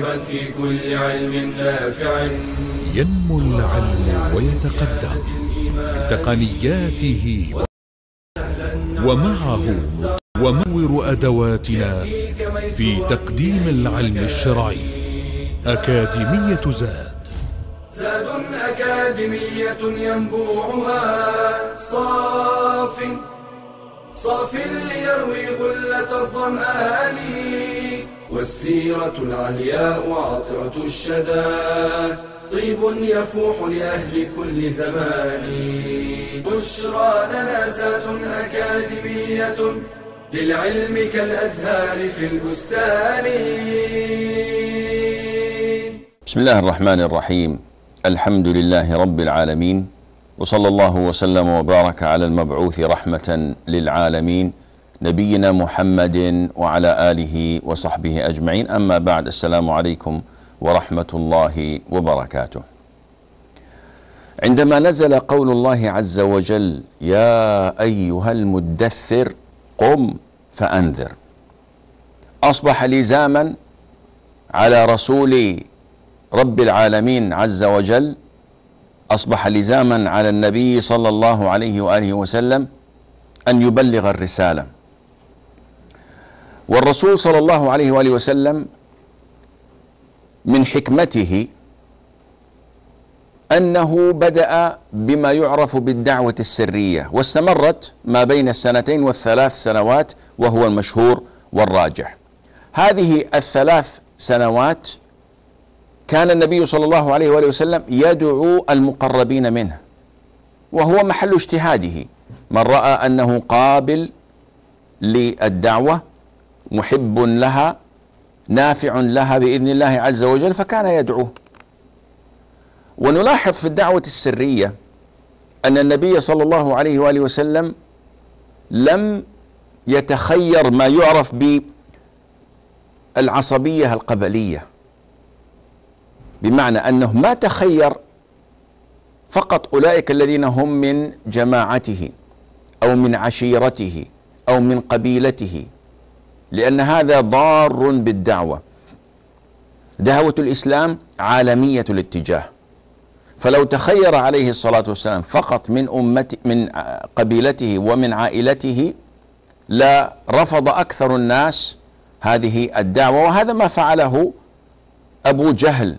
راغبا في كل علم نافع ينمو العلم ويتقدم بتقنياته ومعه ومور أدواتنا في تقديم العلم الشرعي أكاديمية زاد زاد أكاديمية ينبوعها صاف صاف ليروي غلة الظمآن والسيرة العلياء عطرة الشدى طيب يفوح لأهل كل زمان بشرى لنا زاد أكاديمية للعلم كالأزهار في البستان بسم الله الرحمن الرحيم الحمد لله رب العالمين وصلى الله وسلم وبارك على المبعوث رحمة للعالمين نبينا محمد وعلى آله وصحبه أجمعين أما بعد السلام عليكم ورحمة الله وبركاته عندما نزل قول الله عز وجل يا أيها المدثر قم فأنذر أصبح لزاما على رسول رب العالمين عز وجل أصبح لزاما على النبي صلى الله عليه وآله وسلم أن يبلغ الرسالة والرسول صلى الله عليه واله وسلم من حكمته انه بدا بما يعرف بالدعوه السريه واستمرت ما بين السنتين والثلاث سنوات وهو المشهور والراجح هذه الثلاث سنوات كان النبي صلى الله عليه واله وسلم يدعو المقربين منه وهو محل اجتهاده من راى انه قابل للدعوه محب لها نافع لها باذن الله عز وجل فكان يدعوه ونلاحظ في الدعوه السريه ان النبي صلى الله عليه واله وسلم لم يتخير ما يعرف بالعصبيه القبليه بمعنى انه ما تخير فقط اولئك الذين هم من جماعته او من عشيرته او من قبيلته لأن هذا ضار بالدعوة دعوة الإسلام عالمية الاتجاه فلو تخير عليه الصلاة والسلام فقط من أمته من قبيلته ومن عائلته لا رفض أكثر الناس هذه الدعوة وهذا ما فعله أبو جهل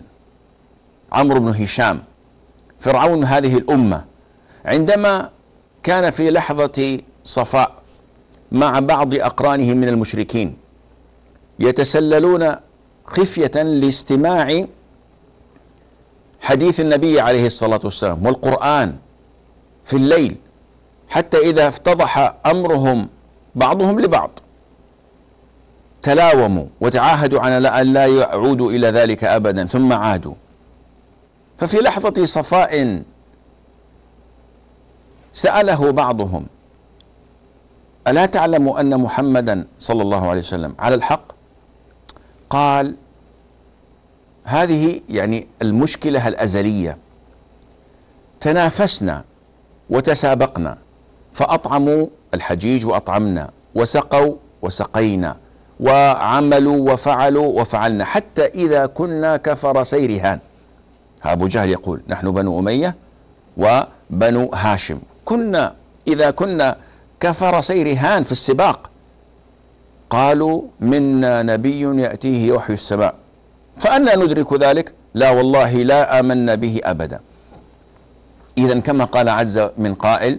عمرو بن هشام فرعون هذه الأمة عندما كان في لحظة صفاء مع بعض أقرانه من المشركين يتسللون خفية لاستماع حديث النبي عليه الصلاة والسلام والقرآن في الليل حتى إذا افتضح أمرهم بعضهم لبعض تلاوموا وتعاهدوا على أن لا يعودوا إلى ذلك أبدا ثم عادوا ففي لحظة صفاء سأله بعضهم ألا تعلم أن محمدا صلى الله عليه وسلم على الحق قال هذه يعني المشكلة الأزلية تنافسنا وتسابقنا فأطعموا الحجيج وأطعمنا وسقوا وسقينا وعملوا وفعلوا وفعلنا حتى إذا كنا كفر سيرهان أبو جهل يقول نحن بنو أمية وبنو هاشم كنا إذا كنا كفر رهان في السباق قالوا منا نبي يأتيه وحي السماء فأنا ندرك ذلك لا والله لا آمنا به أبدا إذا كما قال عز من قائل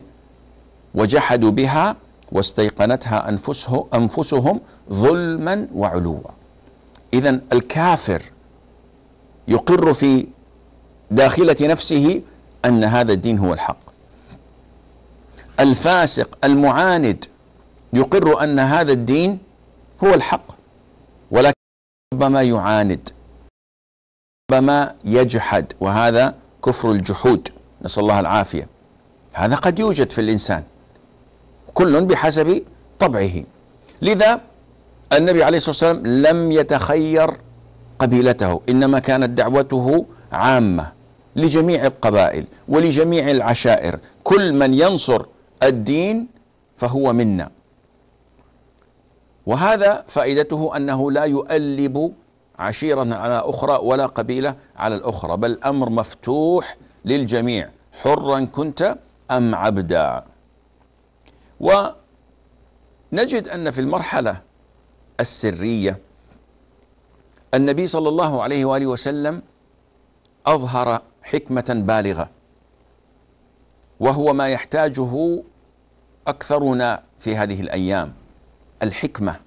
وجحدوا بها واستيقنتها أنفسه أنفسهم ظلما وعلوا إذا الكافر يقر في داخلة نفسه أن هذا الدين هو الحق الفاسق المعاند يقر أن هذا الدين هو الحق ولكن ربما يعاند ربما يجحد وهذا كفر الجحود نسأل الله العافية هذا قد يوجد في الإنسان كل بحسب طبعه لذا النبي عليه الصلاة والسلام لم يتخير قبيلته إنما كانت دعوته عامة لجميع القبائل ولجميع العشائر كل من ينصر الدين فهو منا وهذا فائدته أنه لا يؤلب عشيرة على أخرى ولا قبيلة على الأخرى بل أمر مفتوح للجميع حرا كنت أم عبدا ونجد أن في المرحلة السرية النبي صلى الله عليه وآله وسلم أظهر حكمة بالغة وهو ما يحتاجه اكثرنا في هذه الايام الحكمه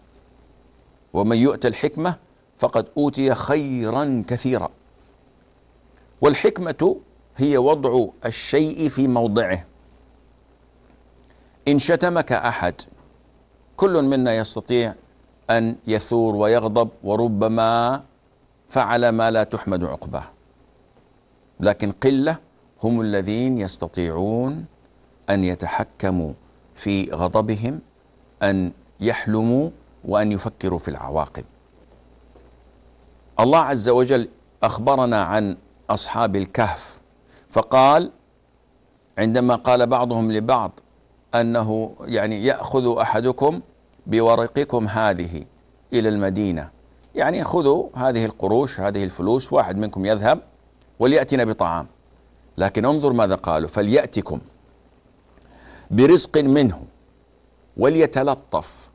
ومن يؤتى الحكمه فقد اوتي خيرا كثيرا والحكمه هي وضع الشيء في موضعه ان شتمك احد كل منا يستطيع ان يثور ويغضب وربما فعل ما لا تحمد عقباه لكن قله هم الذين يستطيعون أن يتحكموا في غضبهم أن يحلموا وأن يفكروا في العواقب الله عز وجل أخبرنا عن أصحاب الكهف فقال عندما قال بعضهم لبعض أنه يعني يأخذ أحدكم بورقكم هذه إلى المدينة يعني خذوا هذه القروش هذه الفلوس واحد منكم يذهب وليأتنا بطعام لكن انظر ماذا قالوا فليأتكم برزق منه وليتلطف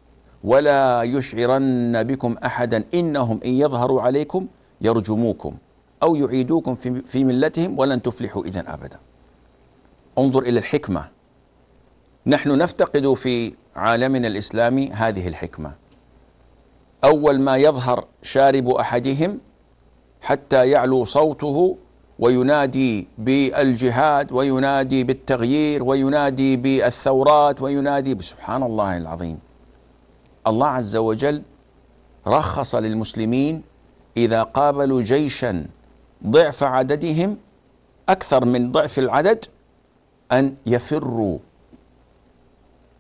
ولا يشعرن بكم أحدا إنهم إن يظهروا عليكم يرجموكم أو يعيدوكم في, ملتهم ولن تفلحوا إذا أبدا انظر إلى الحكمة نحن نفتقد في عالمنا الإسلامي هذه الحكمة أول ما يظهر شارب أحدهم حتى يعلو صوته وينادي بالجهاد وينادي بالتغيير وينادي بالثورات وينادي سبحان الله العظيم الله عز وجل رخص للمسلمين إذا قابلوا جيشا ضعف عددهم أكثر من ضعف العدد أن يفروا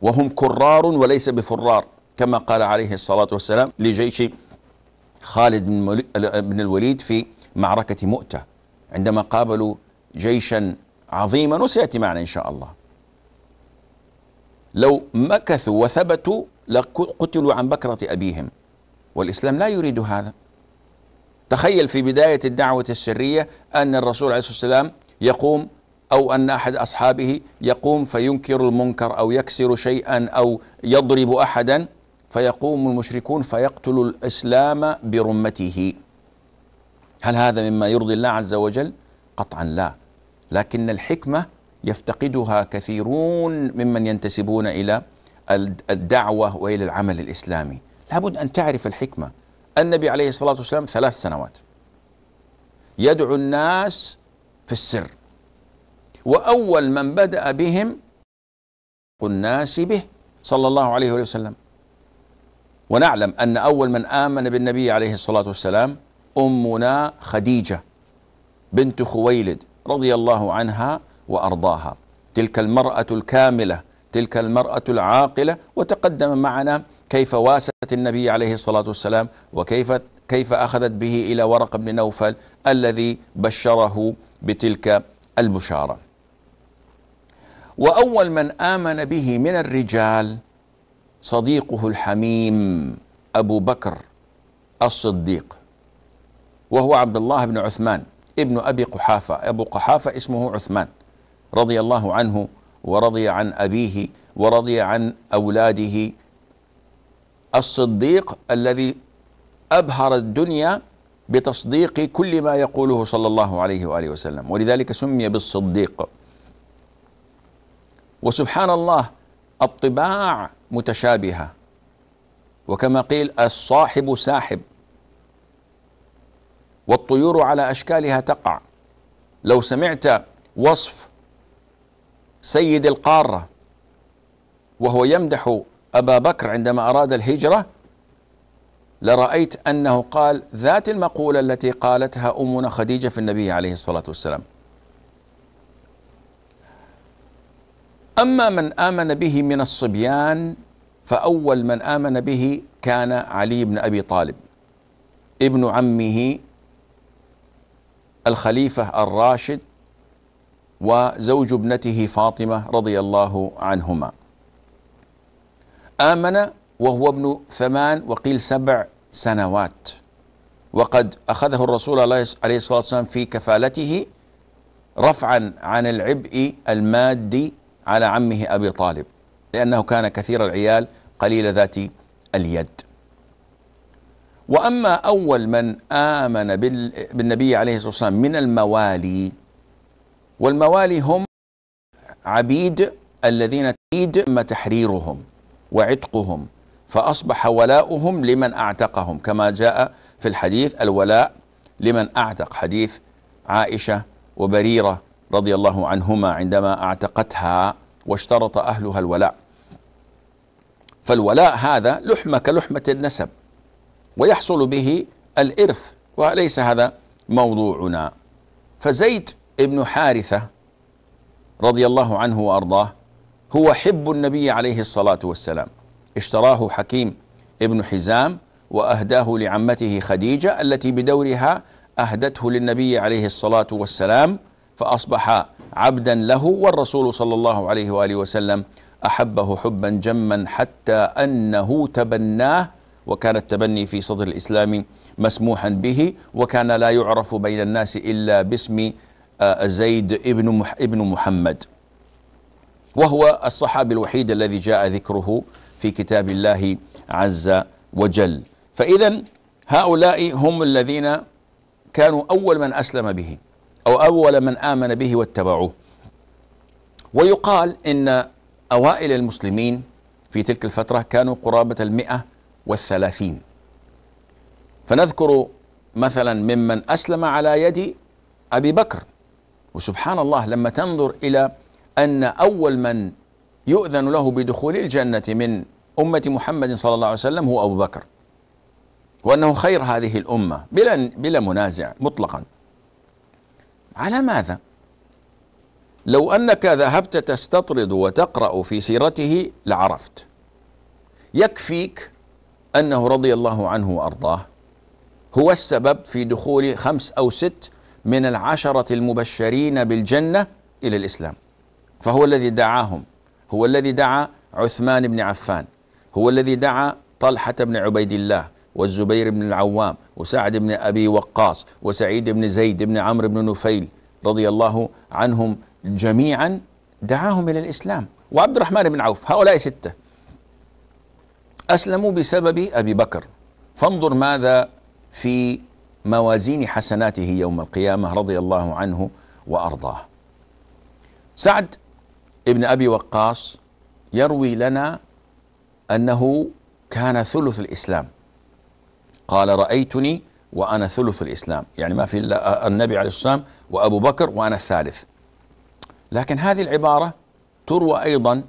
وهم كرار وليس بفرار كما قال عليه الصلاة والسلام لجيش خالد بن الوليد في معركة مؤتة عندما قابلوا جيشا عظيما وسياتي معنا ان شاء الله لو مكثوا وثبتوا لقتلوا عن بكرة أبيهم والإسلام لا يريد هذا تخيل في بداية الدعوة السرية أن الرسول عليه الصلاة والسلام يقوم أو أن أحد أصحابه يقوم فينكر المنكر أو يكسر شيئا أو يضرب أحدا فيقوم المشركون فيقتل الإسلام برمته هل هذا مما يرضي الله عز وجل قطعا لا لكن الحكمه يفتقدها كثيرون ممن ينتسبون الى الدعوه والى العمل الاسلامي لابد ان تعرف الحكمه النبي عليه الصلاه والسلام ثلاث سنوات يدعو الناس في السر واول من بدا بهم الناس به صلى الله عليه وسلم ونعلم ان اول من امن بالنبي عليه الصلاه والسلام أمنا خديجة بنت خويلد رضي الله عنها وأرضاها تلك المرأة الكاملة تلك المرأة العاقلة وتقدم معنا كيف واست النبي عليه الصلاة والسلام وكيف كيف أخذت به إلى ورق بن نوفل الذي بشره بتلك البشارة وأول من آمن به من الرجال صديقه الحميم أبو بكر الصديق وهو عبد الله بن عثمان ابن أبي قحافة أبو قحافة اسمه عثمان رضي الله عنه ورضي عن أبيه ورضي عن أولاده الصديق الذي أبهر الدنيا بتصديق كل ما يقوله صلى الله عليه وآله وسلم ولذلك سمي بالصديق وسبحان الله الطباع متشابهة وكما قيل الصاحب ساحب والطيور على أشكالها تقع لو سمعت وصف سيد القارة وهو يمدح أبا بكر عندما أراد الهجرة لرأيت أنه قال ذات المقولة التي قالتها أمنا خديجة في النبي عليه الصلاة والسلام أما من آمن به من الصبيان فأول من آمن به كان علي بن أبي طالب ابن عمه الخليفة الراشد وزوج ابنته فاطمة رضي الله عنهما آمن وهو ابن ثمان وقيل سبع سنوات وقد أخذه الرسول عليه الصلاة والسلام في كفالته رفعا عن العبء المادي على عمه أبي طالب لأنه كان كثير العيال قليل ذات اليد وأما أول من آمن بالنبي عليه الصلاة والسلام من الموالي والموالي هم عبيد الذين تم تحريرهم وعتقهم فأصبح ولاؤهم لمن أعتقهم كما جاء في الحديث الولاء لمن أعتق حديث عائشة وبريرة رضي الله عنهما عندما أعتقتها واشترط أهلها الولاء فالولاء هذا لحمة كلحمة النسب ويحصل به الإرث وليس هذا موضوعنا فزيد بن حارثة رضي الله عنه وأرضاه هو حب النبي عليه الصلاة والسلام اشتراه حكيم ابن حزام وأهداه لعمته خديجة التي بدورها أهدته للنبي عليه الصلاة والسلام فأصبح عبدا له والرسول صلى الله عليه وآله وسلم أحبه حبا جما حتى أنه تبناه وكان التبني في صدر الإسلام مسموحا به وكان لا يعرف بين الناس إلا باسم آه، زيد ابن ابن محمد وهو الصحابي الوحيد الذي جاء ذكره في كتاب الله عز وجل فإذا هؤلاء هم الذين كانوا أول من أسلم به أو أول من آمن به واتبعوه ويقال إن أوائل المسلمين في تلك الفترة كانوا قرابة المئة والثلاثين فنذكر مثلا ممن أسلم على يد أبي بكر وسبحان الله لما تنظر إلى أن أول من يؤذن له بدخول الجنة من أمة محمد صلى الله عليه وسلم هو أبو بكر وأنه خير هذه الأمة بلا, بلا منازع مطلقا على ماذا؟ لو أنك ذهبت تستطرد وتقرأ في سيرته لعرفت يكفيك أنه رضي الله عنه وأرضاه هو السبب في دخول خمس أو ست من العشرة المبشرين بالجنة إلى الإسلام فهو الذي دعاهم هو الذي دعا عثمان بن عفان هو الذي دعا طلحة بن عبيد الله والزبير بن العوام وسعد بن أبي وقاص وسعيد بن زيد بن عمرو بن نفيل رضي الله عنهم جميعا دعاهم إلى الإسلام وعبد الرحمن بن عوف هؤلاء ستة أسلموا بسبب أبي بكر فانظر ماذا في موازين حسناته يوم القيامة رضي الله عنه وأرضاه سعد ابن أبي وقاص يروي لنا أنه كان ثلث الإسلام قال رأيتني وأنا ثلث الإسلام يعني ما في إلا النبي عليه السلام وأبو بكر وأنا الثالث لكن هذه العبارة تروى أيضا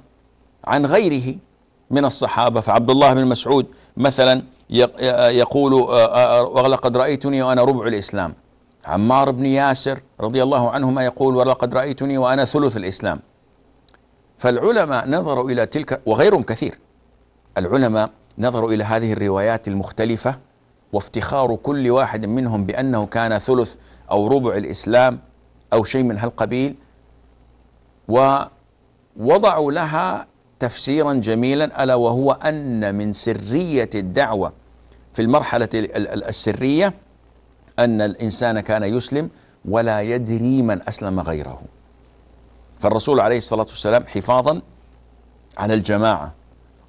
عن غيره من الصحابة فعبد الله بن مسعود مثلا يقول آه، آه، آه، ولقد رأيتني وأنا ربع الإسلام عمار بن ياسر رضي الله عنهما يقول ولقد رأيتني وأنا ثلث الإسلام فالعلماء نظروا إلى تلك وغيرهم كثير العلماء نظروا إلى هذه الروايات المختلفة وافتخار كل واحد منهم بأنه كان ثلث أو ربع الإسلام أو شيء من هالقبيل ووضعوا لها تفسيرا جميلا ألا وهو أن من سرية الدعوة في المرحلة السرية أن الإنسان كان يسلم ولا يدري من أسلم غيره فالرسول عليه الصلاة والسلام حفاظا على الجماعة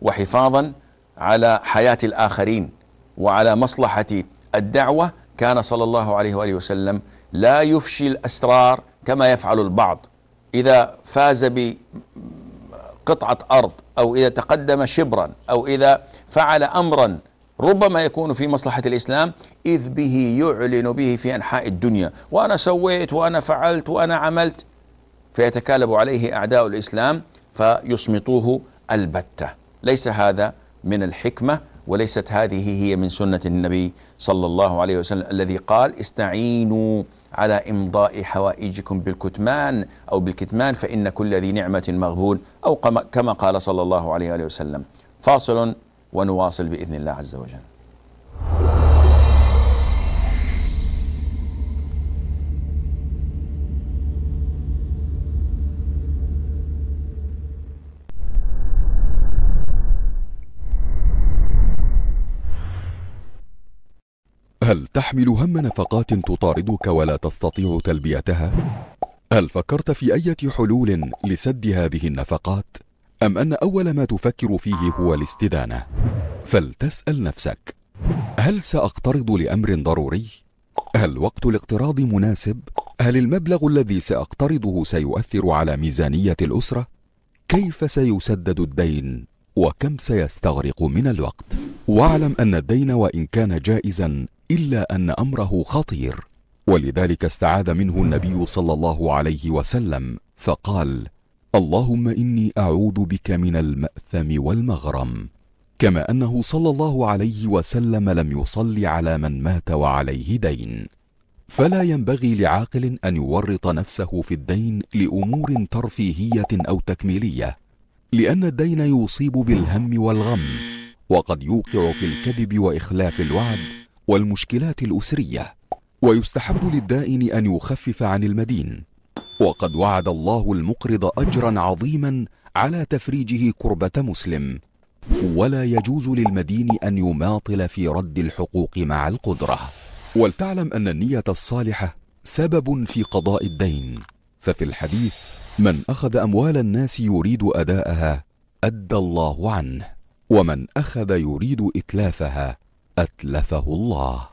وحفاظا على حياة الآخرين وعلى مصلحة الدعوة كان صلى الله عليه وآله وسلم لا يفشي الأسرار كما يفعل البعض إذا فاز قطعة أرض أو إذا تقدم شبرا أو إذا فعل أمرا ربما يكون في مصلحة الإسلام إذ به يعلن به في أنحاء الدنيا وأنا سويت وأنا فعلت وأنا عملت فيتكالب عليه أعداء الإسلام فيصمتوه البتة ليس هذا من الحكمة وليست هذه هي من سنة النبي صلى الله عليه وسلم الذي قال استعينوا على إمضاء حوائجكم بالكتمان أو بالكتمان فإن كل ذي نعمة مغبون أو كما قال صلى الله عليه وسلم فاصل ونواصل بإذن الله عز وجل هل تحمل هم نفقات تطاردك ولا تستطيع تلبيتها؟ هل فكرت في أي حلول لسد هذه النفقات؟ أم أن أول ما تفكر فيه هو الاستدانة؟ فلتسأل نفسك هل سأقترض لأمر ضروري؟ هل وقت الاقتراض مناسب؟ هل المبلغ الذي سأقترضه سيؤثر على ميزانية الأسرة؟ كيف سيسدد الدين؟ وكم سيستغرق من الوقت؟ واعلم أن الدين وإن كان جائزا إلا أن أمره خطير ولذلك استعاذ منه النبي صلى الله عليه وسلم فقال اللهم إني أعوذ بك من المأثم والمغرم كما أنه صلى الله عليه وسلم لم يصلي على من مات وعليه دين فلا ينبغي لعاقل أن يورط نفسه في الدين لأمور ترفيهية أو تكميلية لأن الدين يصيب بالهم والغم وقد يوقع في الكذب وإخلاف الوعد والمشكلات الأسرية ويستحب للدائن أن يخفف عن المدين وقد وعد الله المقرض أجرا عظيما على تفريجه كربة مسلم ولا يجوز للمدين أن يماطل في رد الحقوق مع القدرة ولتعلم أن النية الصالحة سبب في قضاء الدين ففي الحديث من أخذ أموال الناس يريد أداءها أدى الله عنه ومن أخذ يريد إتلافها أتلفه الله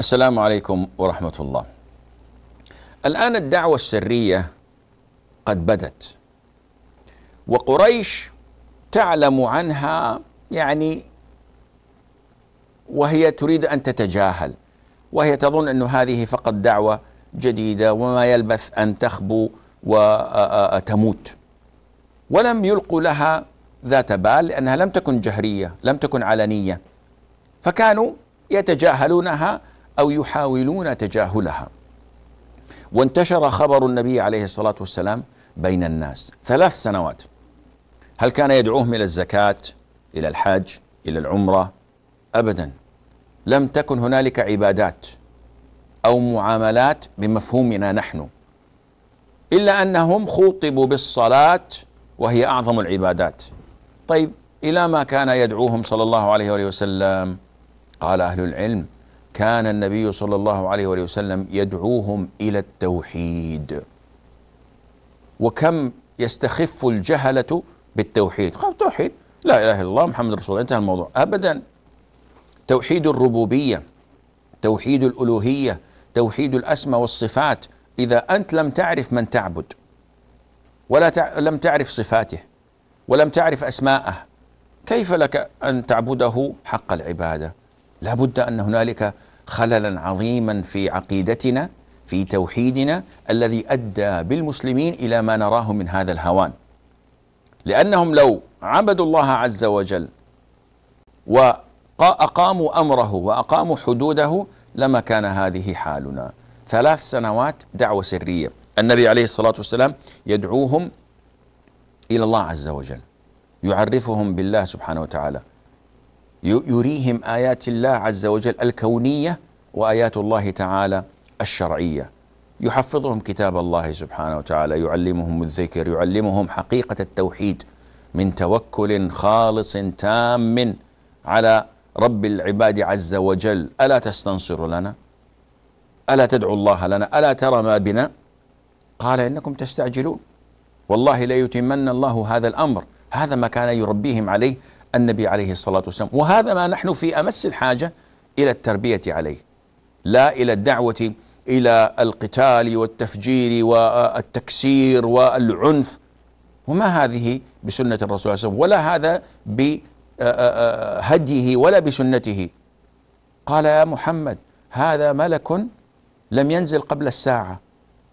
السلام عليكم ورحمة الله. الآن الدعوة السرية قد بدت وقريش تعلم عنها يعني وهي تريد ان تتجاهل وهي تظن انه هذه فقط دعوه جديده وما يلبث ان تخبو وتموت ولم يلقوا لها ذات بال لانها لم تكن جهريه لم تكن علنيه فكانوا يتجاهلونها او يحاولون تجاهلها وانتشر خبر النبي عليه الصلاه والسلام بين الناس ثلاث سنوات هل كان يدعوهم الى الزكاه إلى الحج إلى العمرة أبدا لم تكن هنالك عبادات أو معاملات بمفهومنا نحن إلا أنهم خوطبوا بالصلاة وهي أعظم العبادات طيب إلى ما كان يدعوهم صلى الله عليه وآله وسلم قال أهل العلم كان النبي صلى الله عليه وآله وسلم يدعوهم إلى التوحيد وكم يستخف الجهلة بالتوحيد قال توحيد لا إله إلا الله محمد رسول الله انتهى الموضوع أبدا توحيد الربوبية توحيد الألوهية توحيد الأسماء والصفات إذا أنت لم تعرف من تعبد ولا تع... لم تعرف صفاته ولم تعرف أسماءه كيف لك أن تعبده حق العبادة لا بد أن هنالك خللا عظيما في عقيدتنا في توحيدنا الذي أدى بالمسلمين إلى ما نراه من هذا الهوان لأنهم لو عبدوا الله عز وجل وأقاموا أمره وأقاموا حدوده لما كان هذه حالنا ثلاث سنوات دعوة سرية النبي عليه الصلاة والسلام يدعوهم إلى الله عز وجل يعرفهم بالله سبحانه وتعالى يريهم آيات الله عز وجل الكونية وآيات الله تعالى الشرعية يحفظهم كتاب الله سبحانه وتعالى يعلمهم الذكر يعلمهم حقيقة التوحيد من توكل خالص تام على رب العباد عز وجل ألا تستنصر لنا ألا تدعو الله لنا ألا ترى ما بنا قال إنكم تستعجلون والله ليتمن الله هذا الأمر هذا ما كان يربيهم عليه النبي عليه الصلاة والسلام وهذا ما نحن في أمس الحاجة إلى التربية عليه لا إلى الدعوة الى القتال والتفجير والتكسير والعنف وما هذه بسنه الرسول صلى الله عليه وسلم ولا هذا بهديه آه، آه، آه، ولا بسنته قال يا محمد هذا ملك لم ينزل قبل الساعه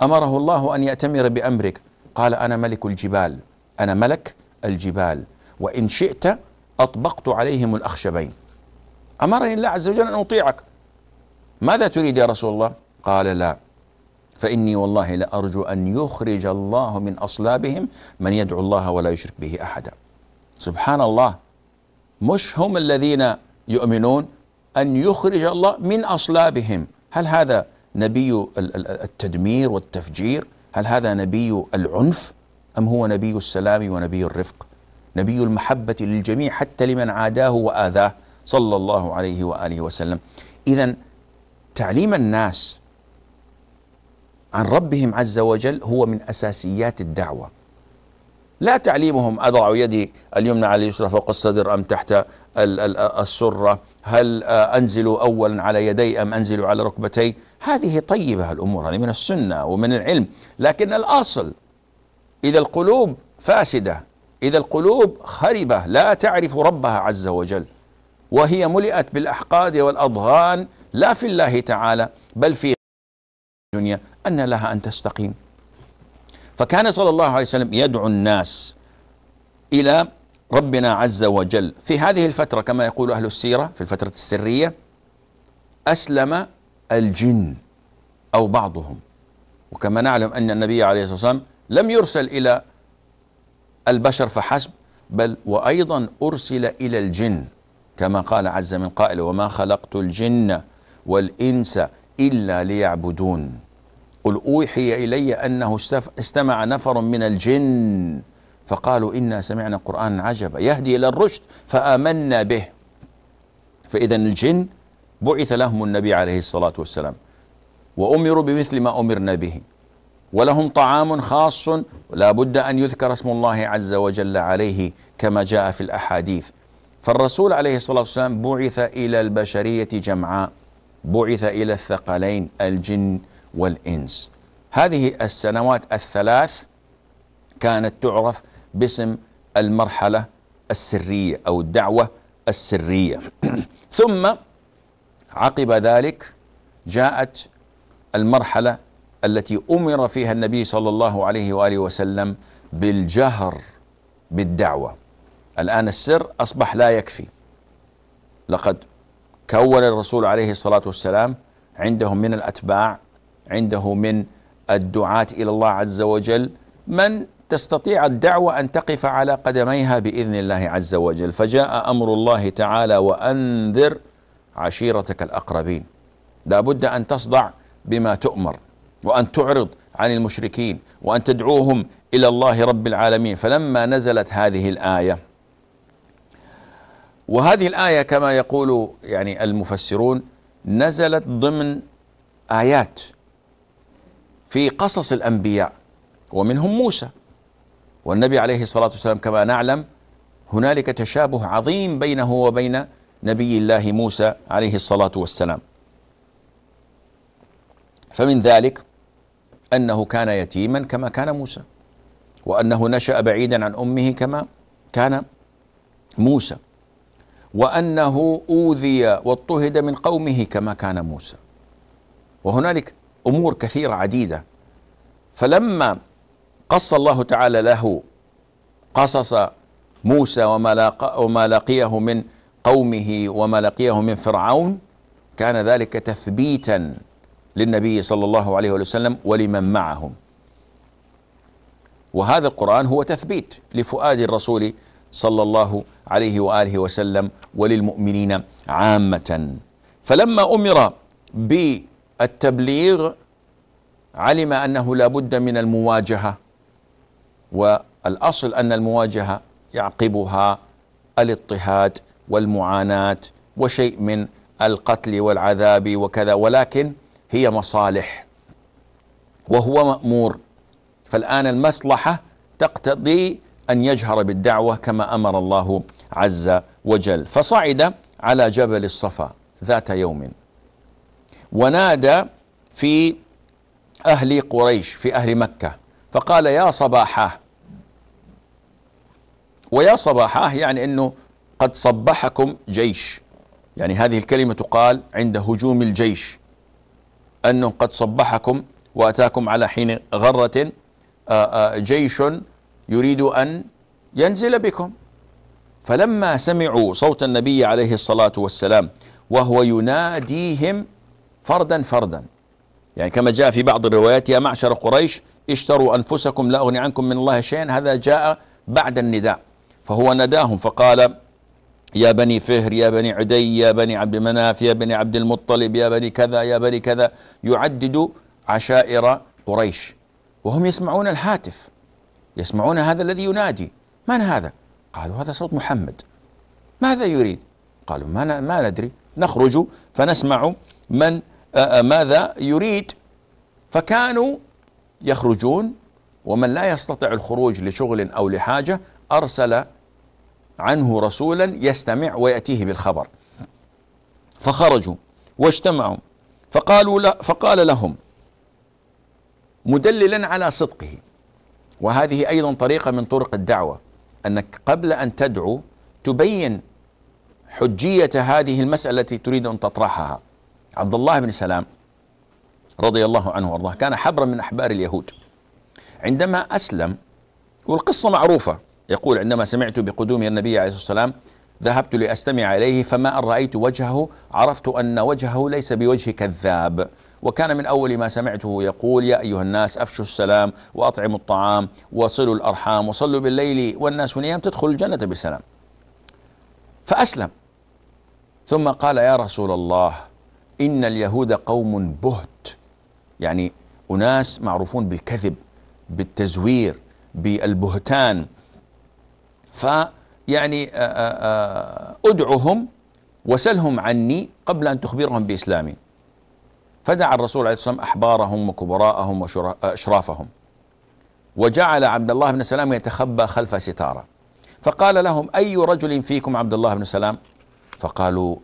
امره الله ان ياتمر بامرك قال انا ملك الجبال انا ملك الجبال وان شئت اطبقت عليهم الاخشبين امرني الله عز وجل ان اطيعك ماذا تريد يا رسول الله قال لا فإني والله لأرجو أن يخرج الله من أصلابهم من يدعو الله ولا يشرك به أحدا سبحان الله مش هم الذين يؤمنون أن يخرج الله من أصلابهم هل هذا نبي التدمير والتفجير هل هذا نبي العنف أم هو نبي السلام ونبي الرفق نبي المحبة للجميع حتى لمن عاداه وآذاه صلى الله عليه وآله وسلم إذا تعليم الناس عن ربهم عز وجل هو من اساسيات الدعوه لا تعليمهم اضع يدي اليمنى على اليسرى فوق الصدر ام تحت السره هل انزل اولا على يدي ام انزل على ركبتي هذه طيبه الامور هذه من السنه ومن العلم لكن الاصل اذا القلوب فاسده اذا القلوب خربه لا تعرف ربها عز وجل وهي ملئت بالاحقاد والاضغان لا في الله تعالى بل في الدنيا أن لها أن تستقيم فكان صلى الله عليه وسلم يدعو الناس إلى ربنا عز وجل في هذه الفترة كما يقول أهل السيرة في الفترة السرية أسلم الجن أو بعضهم وكما نعلم أن النبي عليه الصلاة والسلام لم يرسل إلى البشر فحسب بل وأيضا أرسل إلى الجن كما قال عز من قائل وما خلقت الجن والإنس إلا ليعبدون قل أوحي إلي أنه استمع نفر من الجن فقالوا إنا سمعنا قرآن عجبا يهدي إلى الرشد فآمنا به فإذا الجن بعث لهم النبي عليه الصلاة والسلام وأمروا بمثل ما أمرنا به ولهم طعام خاص لا بد أن يذكر اسم الله عز وجل عليه كما جاء في الأحاديث فالرسول عليه الصلاة والسلام بعث إلى البشرية جمعاء بعث إلى الثقلين الجن والإنس هذه السنوات الثلاث كانت تعرف باسم المرحلة السرية أو الدعوة السرية ثم عقب ذلك جاءت المرحلة التي أمر فيها النبي صلى الله عليه وآله وسلم بالجهر بالدعوة الآن السر أصبح لا يكفي لقد كون الرسول عليه الصلاة والسلام عندهم من الأتباع عنده من الدعاة إلى الله عز وجل من تستطيع الدعوة أن تقف على قدميها بإذن الله عز وجل فجاء أمر الله تعالى وأنذر عشيرتك الأقربين لابد أن تصدع بما تؤمر وأن تعرض عن المشركين وأن تدعوهم إلى الله رب العالمين فلما نزلت هذه الآية وهذه الآية كما يقول يعني المفسرون نزلت ضمن آيات في قصص الأنبياء ومنهم موسى والنبي عليه الصلاة والسلام كما نعلم هنالك تشابه عظيم بينه وبين نبي الله موسى عليه الصلاة والسلام فمن ذلك أنه كان يتيما كما كان موسى وأنه نشأ بعيدا عن أمه كما كان موسى وأنه أوذي واضطهد من قومه كما كان موسى وهنالك أمور كثيرة عديدة فلما قص الله تعالى له قصص موسى وما, لاق وما لقيه من قومه وما لقيه من فرعون كان ذلك تثبيتا للنبي صلى الله عليه وسلم ولمن معهم وهذا القرآن هو تثبيت لفؤاد الرسول صلى الله عليه واله وسلم وللمؤمنين عامه فلما امر بالتبليغ علم انه لا بد من المواجهه والاصل ان المواجهه يعقبها الاضطهاد والمعاناه وشيء من القتل والعذاب وكذا ولكن هي مصالح وهو مامور فالان المصلحه تقتضي أن يجهر بالدعوة كما أمر الله عز وجل فصعد على جبل الصفا ذات يوم ونادى في أهل قريش في أهل مكة فقال يا صباحاه ويا صباحاه يعني أنه قد صبحكم جيش يعني هذه الكلمة تقال عند هجوم الجيش أنه قد صبحكم وأتاكم على حين غرة آه، آه، جيش يريد أن ينزل بكم فلما سمعوا صوت النبي عليه الصلاة والسلام وهو يناديهم فردا فردا يعني كما جاء في بعض الروايات يا معشر قريش اشتروا أنفسكم لا أغني عنكم من الله شيئا هذا جاء بعد النداء فهو نداهم فقال يا بني فهر يا بني عدي يا بني عبد مناف يا بني عبد المطلب يا بني كذا يا بني كذا يعدد عشائر قريش وهم يسمعون الهاتف يسمعون هذا الذي ينادي من هذا قالوا هذا صوت محمد ماذا يريد قالوا ما, ما ندري نخرج فنسمع من ماذا يريد فكانوا يخرجون ومن لا يستطع الخروج لشغل او لحاجه ارسل عنه رسولا يستمع وياتيه بالخبر فخرجوا واجتمعوا فقالوا لا فقال لهم مدللا على صدقه وهذه أيضا طريقة من طرق الدعوة أنك قبل أن تدعو تبين حجية هذه المسألة التي تريد أن تطرحها عبد الله بن سلام رضي الله عنه وارضاه كان حبرا من أحبار اليهود عندما أسلم والقصة معروفة يقول عندما سمعت بقدوم النبي عليه الصلاة والسلام ذهبت لأستمع إليه فما أن رأيت وجهه عرفت أن وجهه ليس بوجه كذاب وكان من أول ما سمعته يقول يا أيها الناس أفشوا السلام وأطعموا الطعام وصلوا الأرحام وصلوا بالليل والناس نيام تدخل الجنة بسلام فأسلم ثم قال يا رسول الله إن اليهود قوم بهت يعني أناس معروفون بالكذب بالتزوير بالبهتان فيعني أدعهم وسلهم عني قبل أن تخبرهم بإسلامي فدعا الرسول عليه الصلاة والسلام أحبارهم وكبراءهم وأشرافهم وجعل عبد الله بن سلام يتخبى خلف ستارة فقال لهم أي رجل فيكم عبد الله بن سلام فقالوا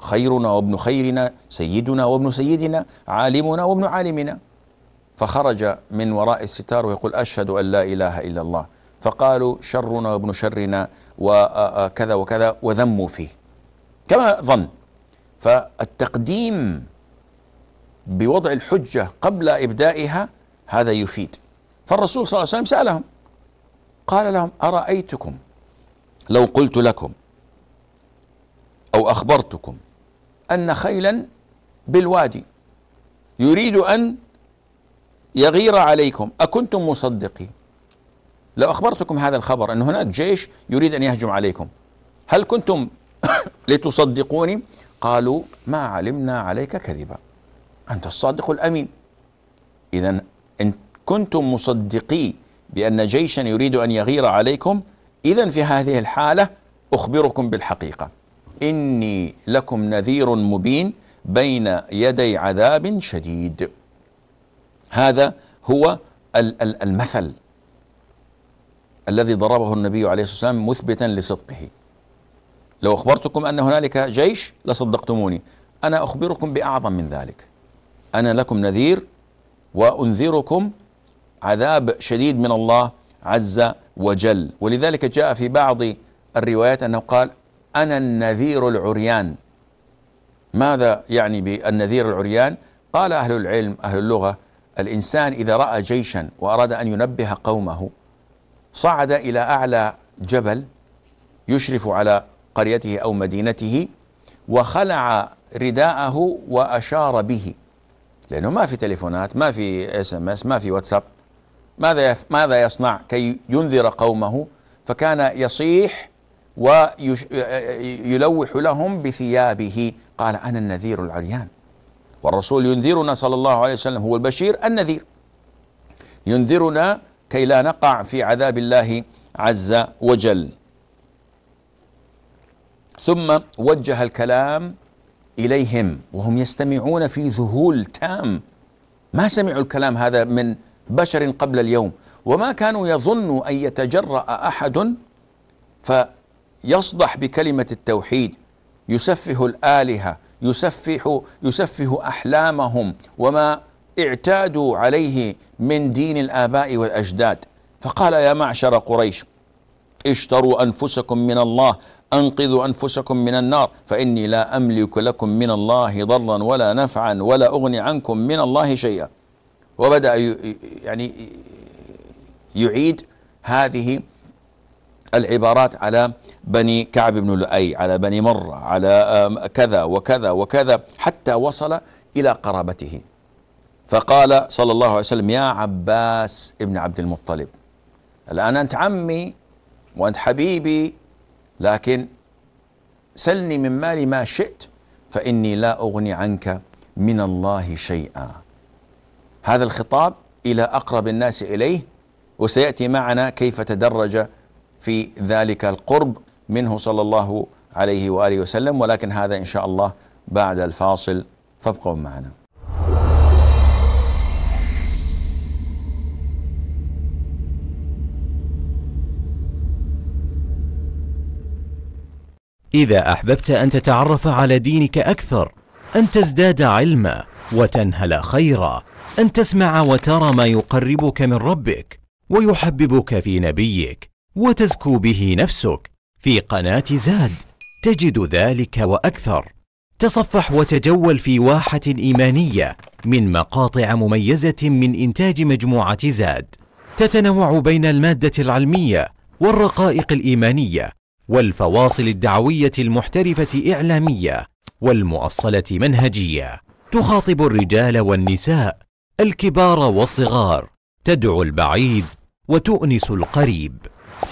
خيرنا وابن خيرنا سيدنا وابن سيدنا عالمنا وابن عالمنا فخرج من وراء الستار ويقول أشهد أن لا إله إلا الله فقالوا شرنا وابن شرنا وكذا وكذا وذموا فيه كما ظن فالتقديم بوضع الحجة قبل إبدائها هذا يفيد فالرسول صلى الله عليه وسلم سألهم قال لهم أرأيتكم لو قلت لكم أو أخبرتكم أن خيلا بالوادي يريد أن يغير عليكم أكنتم مصدقين لو أخبرتكم هذا الخبر أن هناك جيش يريد أن يهجم عليكم هل كنتم لتصدقوني قالوا ما علمنا عليك كذبا أنت الصادق الأمين إذا إن كنتم مصدقي بأن جيشا يريد أن يغير عليكم إذا في هذه الحالة أخبركم بالحقيقة إني لكم نذير مبين بين يدي عذاب شديد هذا هو المثل الذي ضربه النبي عليه الصلاة والسلام مثبتا لصدقه لو أخبرتكم أن هنالك جيش لصدقتموني أنا أخبركم بأعظم من ذلك أنا لكم نذير وأنذركم عذاب شديد من الله عز وجل ولذلك جاء في بعض الروايات أنه قال أنا النذير العريان ماذا يعني بالنذير العريان قال أهل العلم أهل اللغة الإنسان إذا رأى جيشا وأراد أن ينبه قومه صعد إلى أعلى جبل يشرف على قريته أو مدينته وخلع رداءه وأشار به لانه ما في تليفونات ما في اس ام اس ما في واتساب ماذا ماذا يصنع كي ينذر قومه فكان يصيح ويلوح لهم بثيابه قال انا النذير العريان والرسول ينذرنا صلى الله عليه وسلم هو البشير النذير ينذرنا كي لا نقع في عذاب الله عز وجل ثم وجه الكلام إليهم وهم يستمعون في ذهول تام ما سمعوا الكلام هذا من بشر قبل اليوم وما كانوا يظنوا أن يتجرأ أحد فيصدح بكلمة التوحيد يسفه الآلهة يسفه يسفه أحلامهم وما اعتادوا عليه من دين الآباء والأجداد فقال يا معشر قريش اشتروا أنفسكم من الله أنقذوا أنفسكم من النار فإني لا أملك لكم من الله ضرا ولا نفعا ولا أغني عنكم من الله شيئا وبدأ يعني يعيد هذه العبارات على بني كعب بن لؤي على بني مرة على كذا وكذا وكذا حتى وصل إلى قرابته فقال صلى الله عليه وسلم يا عباس ابن عبد المطلب الآن أنت عمي وأنت حبيبي لكن سلني من مالي ما شئت فإني لا أغني عنك من الله شيئا هذا الخطاب إلى أقرب الناس إليه وسيأتي معنا كيف تدرج في ذلك القرب منه صلى الله عليه وآله وسلم ولكن هذا إن شاء الله بعد الفاصل فابقوا معنا إذا أحببت أن تتعرف على دينك أكثر أن تزداد علما وتنهل خيرا أن تسمع وترى ما يقربك من ربك ويحببك في نبيك وتزكو به نفسك في قناة زاد تجد ذلك وأكثر تصفح وتجول في واحة إيمانية من مقاطع مميزة من إنتاج مجموعة زاد تتنوع بين المادة العلمية والرقائق الإيمانية والفواصل الدعوية المحترفة إعلامية والمؤصلة منهجية تخاطب الرجال والنساء الكبار والصغار تدعو البعيد وتؤنس القريب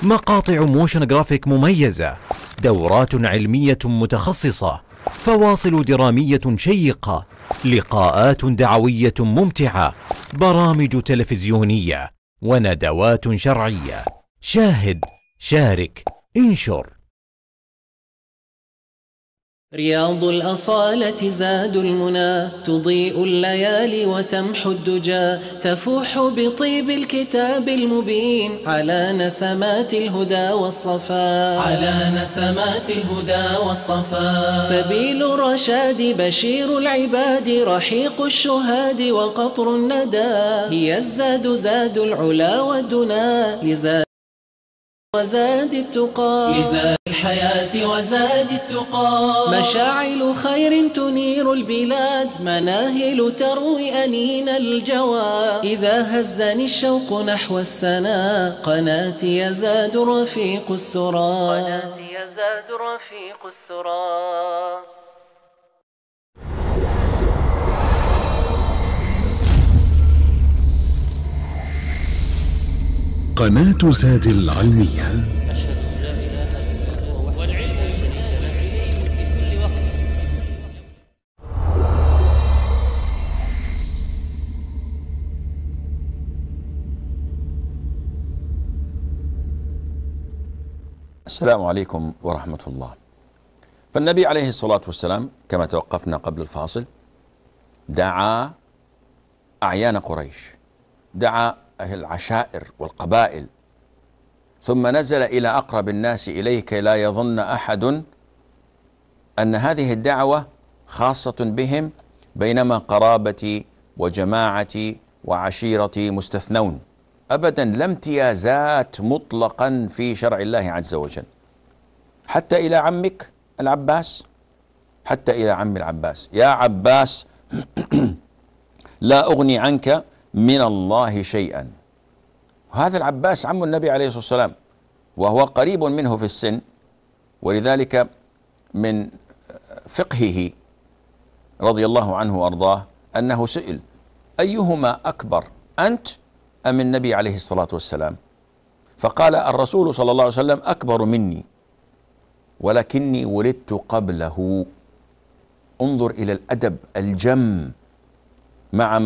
مقاطع موشن جرافيك مميزة دورات علمية متخصصة فواصل درامية شيقة لقاءات دعوية ممتعة برامج تلفزيونية وندوات شرعية شاهد شارك انشر رياض الأصالة زاد المنى تضيء الليالي وتمحو الدجى تفوح بطيب الكتاب المبين على نسمات الهدى والصفاء على نسمات الهدى والصفاء سبيل الرشاد بشير العباد رحيق الشهاد وقطر الندى هي الزاد زاد العلا والدنا لزاد وزاد التقى لزاد الحياة وزاد التقى مشاعل خير تنير البلاد مناهل تروي أنين الجوى إذا هزني الشوق نحو السنا قناتي يزاد رفيق السرى قناتي يزاد رفيق السرى قناة زاد العلمية السلام عليكم ورحمة الله فالنبي عليه الصلاة والسلام كما توقفنا قبل الفاصل دعا أعيان قريش دعا العشائر والقبائل ثم نزل إلى أقرب الناس إليه كي لا يظن أحد أن هذه الدعوة خاصة بهم بينما قرابتي وجماعتي وعشيرتي مستثنون أبدا لا امتيازات مطلقا في شرع الله عز وجل حتى إلى عمك العباس حتى إلى عم العباس يا عباس لا أغني عنك من الله شيئا هذا العباس عم النبي عليه الصلاة والسلام وهو قريب منه في السن ولذلك من فقهه رضي الله عنه وأرضاه أنه سئل أيهما أكبر أنت أم النبي عليه الصلاة والسلام فقال الرسول صلى الله عليه وسلم أكبر مني ولكني ولدت قبله انظر إلى الأدب الجم مع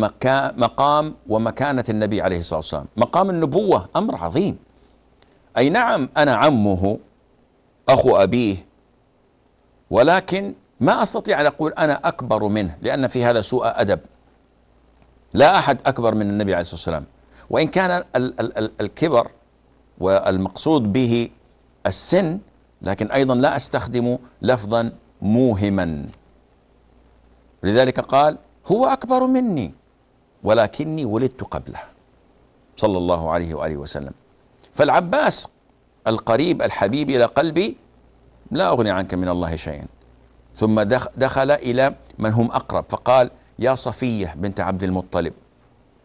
مقام ومكانة النبي عليه الصلاة والسلام مقام النبوة أمر عظيم أي نعم أنا عمه أخو أبيه ولكن ما أستطيع أن أقول أنا أكبر منه لأن في هذا سوء أدب لا أحد أكبر من النبي عليه الصلاة والسلام وإن كان الكبر والمقصود به السن لكن أيضا لا أستخدم لفظا موهما لذلك قال هو أكبر مني ولكني ولدت قبله صلى الله عليه وآله وسلم فالعباس القريب الحبيب إلى قلبي لا أغني عنك من الله شيئا ثم دخل إلى من هم أقرب فقال يا صفية بنت عبد المطلب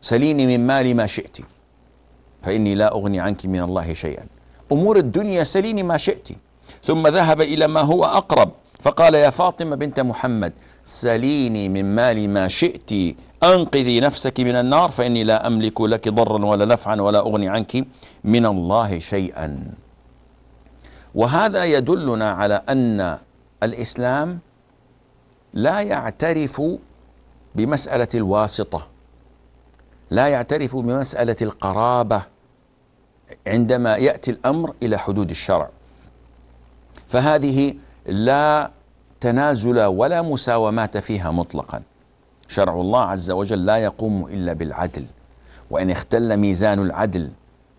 سليني من مالي ما شئت فإني لا أغني عنك من الله شيئا أمور الدنيا سليني ما شئت ثم ذهب إلى ما هو أقرب فقال يا فاطمة بنت محمد سليني من مالي ما شئت أنقذي نفسك من النار فإني لا أملك لك ضرا ولا نفعا ولا أغني عنك من الله شيئا وهذا يدلنا على أن الإسلام لا يعترف بمسألة الواسطة لا يعترف بمسألة القرابة عندما يأتي الأمر إلى حدود الشرع فهذه لا تنازل ولا مساومات فيها مطلقا شرع الله عز وجل لا يقوم إلا بالعدل وإن اختل ميزان العدل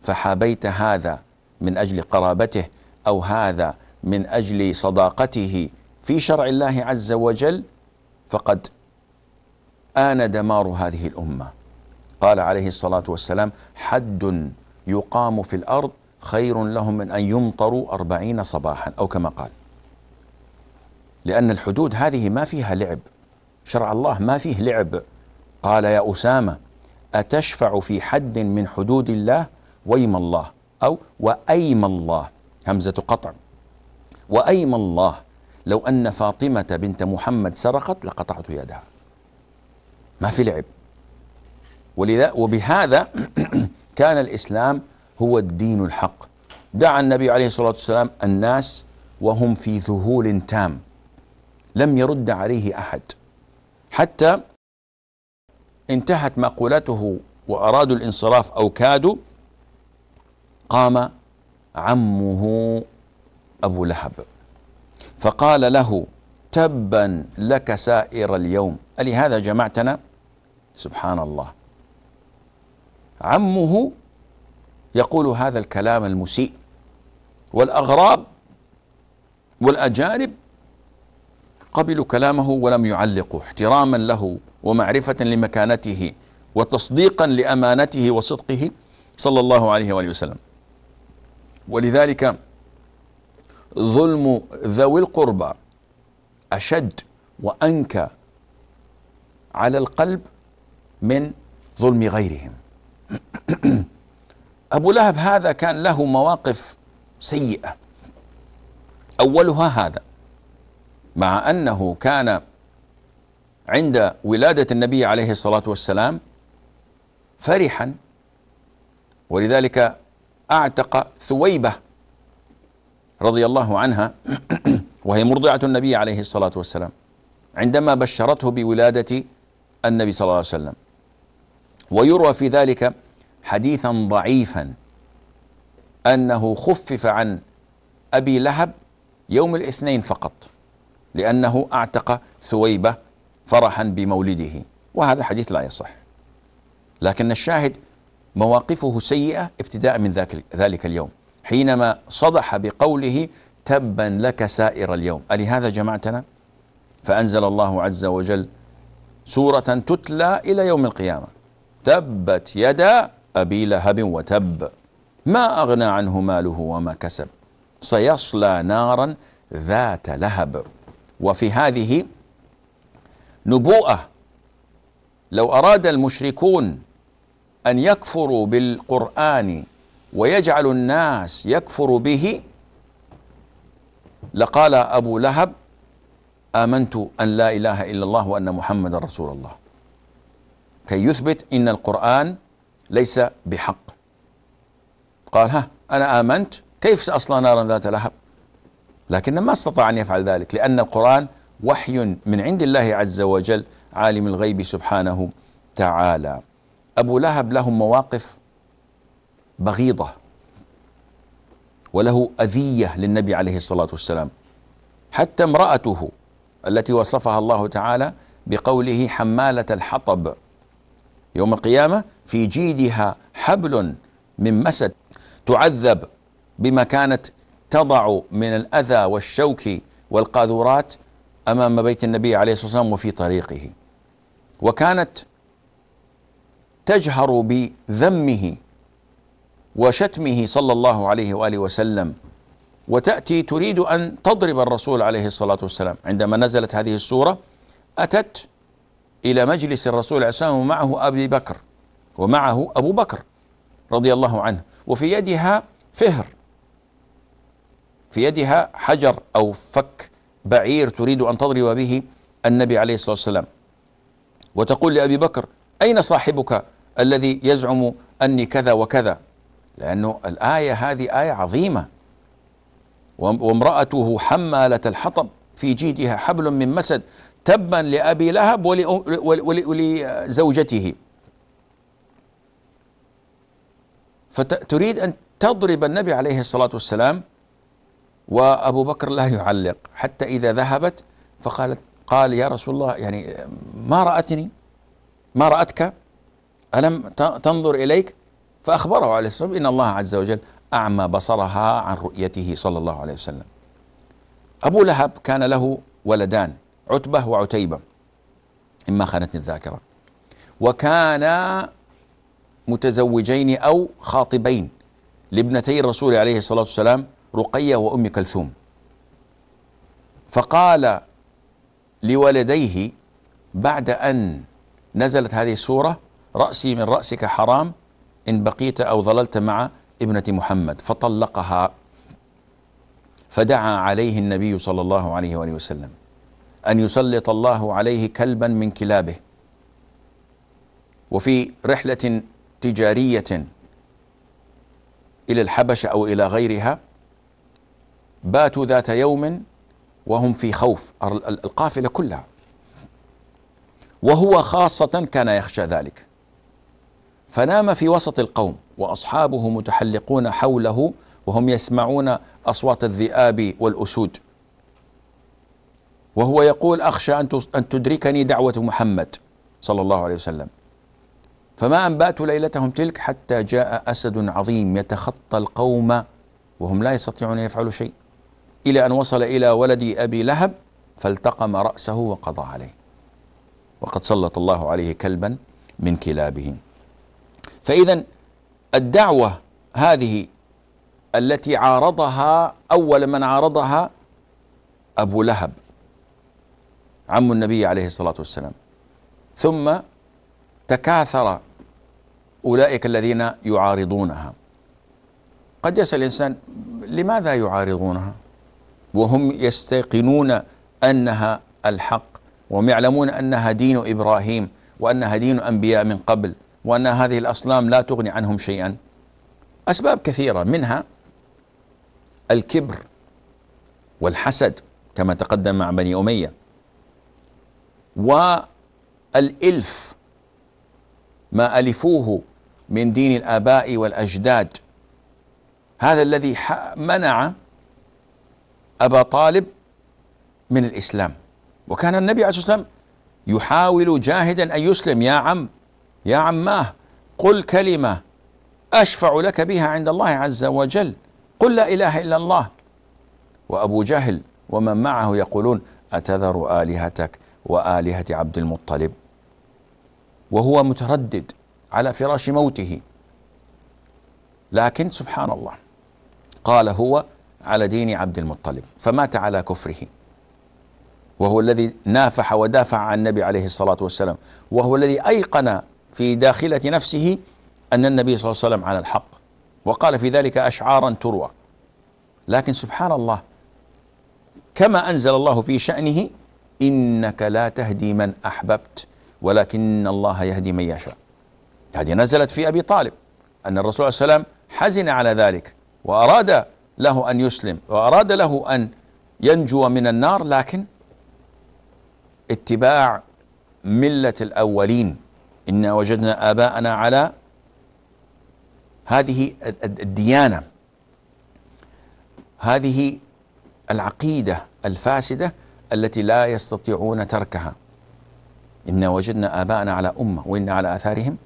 فحابيت هذا من أجل قرابته أو هذا من أجل صداقته في شرع الله عز وجل فقد آن دمار هذه الأمة قال عليه الصلاة والسلام حد يقام في الأرض خير لهم من أن يمطروا أربعين صباحا أو كما قال لأن الحدود هذه ما فيها لعب شرع الله ما فيه لعب قال يا أسامة أتشفع في حد من حدود الله ويم الله أو وأيم الله همزة قطع وأيم الله لو أن فاطمة بنت محمد سرقت لقطعت يدها ما في لعب ولذا وبهذا كان الإسلام هو الدين الحق دعا النبي عليه الصلاة والسلام الناس وهم في ذهول تام لم يرد عليه أحد حتى انتهت مقولته وأرادوا الانصراف أو كادوا قام عمه أبو لهب فقال له تبا لك سائر اليوم ألهذا جمعتنا سبحان الله عمه يقول هذا الكلام المسيء والأغراب والأجانب قبلوا كلامه ولم يعلقوا احتراما له ومعرفة لمكانته وتصديقا لأمانته وصدقه صلى الله عليه وآله وسلم ولذلك ظلم ذوي القربى أشد وأنكى على القلب من ظلم غيرهم أبو لهب هذا كان له مواقف سيئة أولها هذا مع أنه كان عند ولادة النبي عليه الصلاة والسلام فرحا ولذلك أعتق ثويبة رضي الله عنها وهي مرضعة النبي عليه الصلاة والسلام عندما بشرته بولادة النبي صلى الله عليه وسلم ويروى في ذلك حديثا ضعيفا أنه خفف عن أبي لهب يوم الاثنين فقط لأنه أعتق ثويبة فرحا بمولده وهذا حديث لا يصح لكن الشاهد مواقفه سيئة ابتداء من ذاك ذلك اليوم حينما صدح بقوله تبا لك سائر اليوم ألهذا جمعتنا فأنزل الله عز وجل سورة تتلى إلى يوم القيامة تبت يدا أبي لهب وتب ما أغنى عنه ماله وما كسب سيصلى نارا ذات لهب وفي هذه نبوءه لو اراد المشركون ان يكفروا بالقران ويجعل الناس يكفر به لقال ابو لهب امنت ان لا اله الا الله وان محمدا رسول الله كي يثبت ان القران ليس بحق قال ها انا امنت كيف ساصلى نارا ذات لهب لكن ما استطاع أن يفعل ذلك لأن القرآن وحي من عند الله عز وجل عالم الغيب سبحانه تعالى أبو لهب له مواقف بغيضة وله أذية للنبي عليه الصلاة والسلام حتى امرأته التي وصفها الله تعالى بقوله حمالة الحطب يوم القيامة في جيدها حبل من مسد تعذب بما كانت تضع من الأذى والشوك والقاذورات أمام بيت النبي عليه الصلاة والسلام وفي طريقه وكانت تجهر بذمه وشتمه صلى الله عليه واله وسلم وتاتي تريد ان تضرب الرسول عليه الصلاه والسلام عندما نزلت هذه السوره اتت الى مجلس الرسول عليه الصلاه والسلام ومعه ابي بكر ومعه ابو بكر رضي الله عنه وفي يدها فهر في يدها حجر أو فك بعير تريد أن تضرب به النبي عليه الصلاة والسلام وتقول لأبي بكر أين صاحبك الذي يزعم أني كذا وكذا لأنه الآية هذه آية عظيمة وامرأته حمالة الحطب في جيدها حبل من مسد تبا لأبي لهب ولزوجته فتريد أن تضرب النبي عليه الصلاة والسلام وأبو بكر لا يعلق حتى إذا ذهبت فقالت قال يا رسول الله يعني ما رأتني ما رأتك ألم تنظر إليك فأخبره عليه الصلاة والسلام إن الله عز وجل أعمى بصرها عن رؤيته صلى الله عليه وسلم أبو لهب كان له ولدان عتبة وعتيبة إما خانتني الذاكرة وكانا متزوجين أو خاطبين لابنتي الرسول عليه الصلاة والسلام رقية وأم كلثوم فقال لولديه بعد أن نزلت هذه السورة رأسي من رأسك حرام إن بقيت أو ظللت مع ابنة محمد فطلقها فدعا عليه النبي صلى الله عليه وآله وسلم أن يسلط الله عليه كلبا من كلابه وفي رحلة تجارية إلى الحبشة أو إلى غيرها باتوا ذات يوم وهم في خوف القافلة كلها وهو خاصة كان يخشى ذلك فنام في وسط القوم وأصحابه متحلقون حوله وهم يسمعون أصوات الذئاب والأسود وهو يقول أخشى أن تدركني دعوة محمد صلى الله عليه وسلم فما ان باتوا ليلتهم تلك حتى جاء أسد عظيم يتخطى القوم وهم لا يستطيعون أن يفعلوا شيء إلى أن وصل إلى ولد أبي لهب فالتقم رأسه وقضى عليه وقد سلط الله عليه كلبا من كلابه فإذا الدعوة هذه التي عارضها أول من عارضها أبو لهب عم النبي عليه الصلاة والسلام ثم تكاثر أولئك الذين يعارضونها قد يسأل الإنسان لماذا يعارضونها وهم يستيقنون انها الحق وهم يعلمون انها دين ابراهيم وانها دين انبياء من قبل وان هذه الاصنام لا تغني عنهم شيئا. اسباب كثيره منها الكبر والحسد كما تقدم مع بني اميه والالف ما الفوه من دين الاباء والاجداد هذا الذي منع أبا طالب من الإسلام وكان النبي عليه الصلاة والسلام يحاول جاهدا أن يسلم يا عم يا عماه قل كلمة أشفع لك بها عند الله عز وجل قل لا إله إلا الله وأبو جهل ومن معه يقولون أتذر آلهتك وآلهة عبد المطلب وهو متردد على فراش موته لكن سبحان الله قال هو على دين عبد المطلب فمات على كفره وهو الذي نافح ودافع عن النبي عليه الصلاة والسلام وهو الذي أيقن في داخلة نفسه أن النبي صلى الله عليه وسلم على الحق وقال في ذلك أشعارا تروى لكن سبحان الله كما أنزل الله في شأنه إنك لا تهدي من أحببت ولكن الله يهدي من يشاء هذه نزلت في أبي طالب أن الرسول صلى الله عليه وسلم حزن على ذلك وأراد له أن يسلم وأراد له أن ينجو من النار لكن اتباع ملة الأولين إنا وجدنا آباءنا على هذه الديانة هذه العقيدة الفاسدة التي لا يستطيعون تركها إنا وجدنا آباءنا على أمة وإنا على آثارهم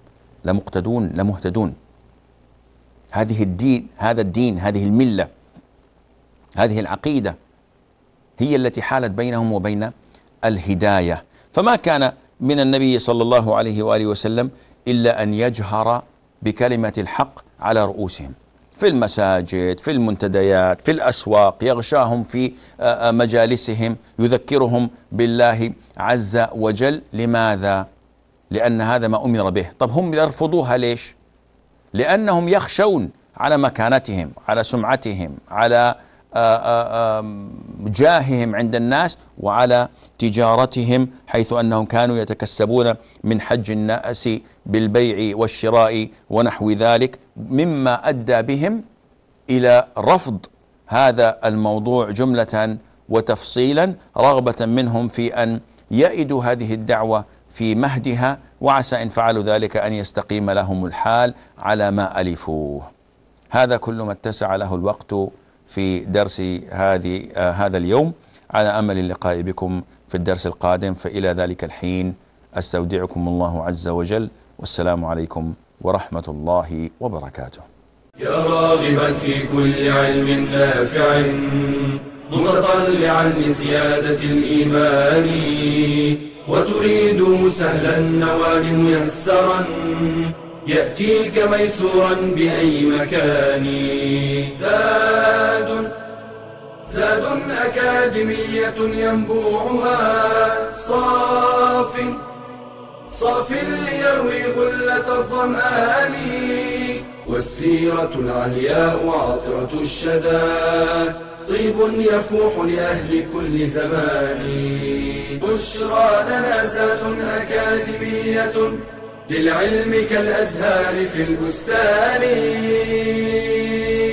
لمقتدون لمهتدون هذه الدين هذا الدين هذه المله هذه العقيدة هي التي حالت بينهم وبين الهداية فما كان من النبي صلى الله عليه وآله وسلم إلا أن يجهر بكلمة الحق على رؤوسهم في المساجد في المنتديات في الأسواق يغشاهم في آه، آه، مجالسهم يذكرهم بالله عز وجل لماذا؟ لأن هذا ما أمر به طب هم يرفضوها ليش؟ لأنهم يخشون على مكانتهم على سمعتهم على آه، آه، جاههم عند الناس وعلى تجارتهم حيث انهم كانوا يتكسبون من حج الناس بالبيع والشراء ونحو ذلك مما ادى بهم الى رفض هذا الموضوع جمله وتفصيلا رغبه منهم في ان يئدوا هذه الدعوه في مهدها وعسى ان فعلوا ذلك ان يستقيم لهم الحال على ما الفوه هذا كل ما اتسع له الوقت في درس هذه آه، هذا اليوم على أمل اللقاء بكم في الدرس القادم فإلى ذلك الحين أستودعكم الله عز وجل والسلام عليكم ورحمة الله وبركاته يا راغبا في كل علم نافع متطلعا لزيادة الإيمان وتريد سهلا النوال ميسرا يأتيك ميسورا بأي مكان زاد زاد أكاديمية ينبوعها صاف صاف ليروي غلة الظمآن والسيرة العلياء عطرة الشدى طيب يفوح لأهل كل زمان بشرى لنا زاد أكاديمية للعلم كالأزهار في البستان